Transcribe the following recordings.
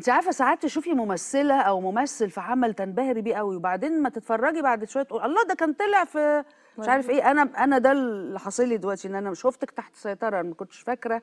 انت عارفه ساعات تشوفي ممثله او ممثل في عمل تنبهري بيه قوي وبعدين ما تتفرجي بعد شويه تقول الله ده كان طلع في مش عارف ايه انا انا ده اللي حاصل لي دلوقتي ان انا شفتك تحت سيطره انا ما كنتش فاكره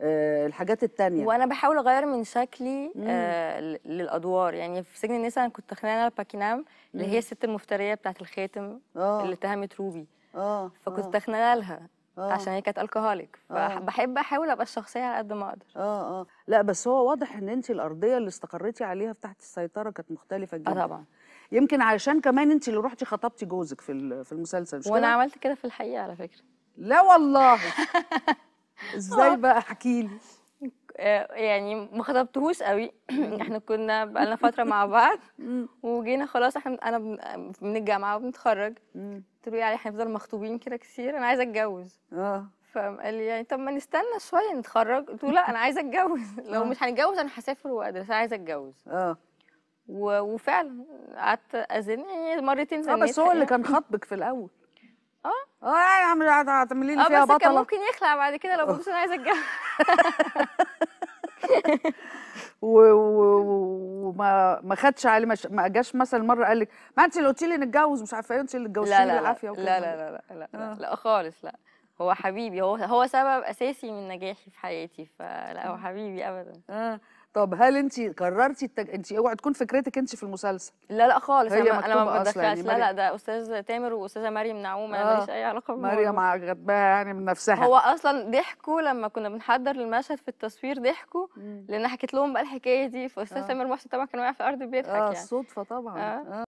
آه، الحاجات التانية وانا بحاول اغير من شكلي آه للادوار يعني في سجن النساء انا كنت خلانه باكينام اللي هي الست المفتريه بتاعه الخاتم آه. اللي اتهمت روبي اه فكنت آه. تخنانه لها أوه. عشان هي كانت الكهوليك فبحب احاول ابقى الشخصيه على قد ما اقدر اه اه لا بس هو واضح ان انت الارضيه اللي استقريتي عليها تحت السيطره كانت مختلفه آه، جدا اه طبعا يمكن عشان كمان انت اللي رحتي خطبتي جوزك في في المسلسل مش وانا كده؟ عملت كده في الحقيقه على فكره لا والله ازاي بقى احكي لي يعني ما خطبتهوش قوي احنا كنا بقالنا فتره مع بعض وجينا خلاص احنا انا من الجامعه وبنتخرج قلت له يعني هنفضل مخطوبين كده كتير انا عايزه اتجوز اه فقال لي يعني طب ما نستنى شويه نتخرج قلت له لا انا عايزه اتجوز لو اه. مش هنتجوز انا هسافر وادرس انا عايزه اتجوز اه وفعلا قعدت اذن يعني مرتين زنيت اه بس هو اللي كان خاطبك في الاول اه اه يعني عم لي اه، فيها بطله اه بس كان ممكن يخلع بعد كده لو اه. بص انا عايزه اتجوز وما ما خدش مش ما جاش مثلا مره قال لك ما انت اللي قلتي لي نتجوز مش عارفه ايه انت اللي اتجوزتي بالعافيه لا لا لا لا لا, لا, آه. لا خالص لا هو حبيبي هو هو سبب اساسي من نجاحي في حياتي فلا هو حبيبي ابدا آه. طب هل انت قررتي التج... انت اوعي تكون فكرتك انت في المسلسل لا لا خالص هي انا, أنا ما بدخلش لا لا ده استاذ تامر واستاذه مريم نعومه آه. ماليش اي علاقه بهم مريم عجبها يعني من نفسها هو اصلا ضحكوا لما كنا بنحضر المشهد في التصوير ضحكوا لان حكيت لهم بقى الحكايه دي فاستاذ آه. تامر محسن طبعا كان واقع في الارض بيضحك آه يعني اه الصدفه طبعا آه. آه.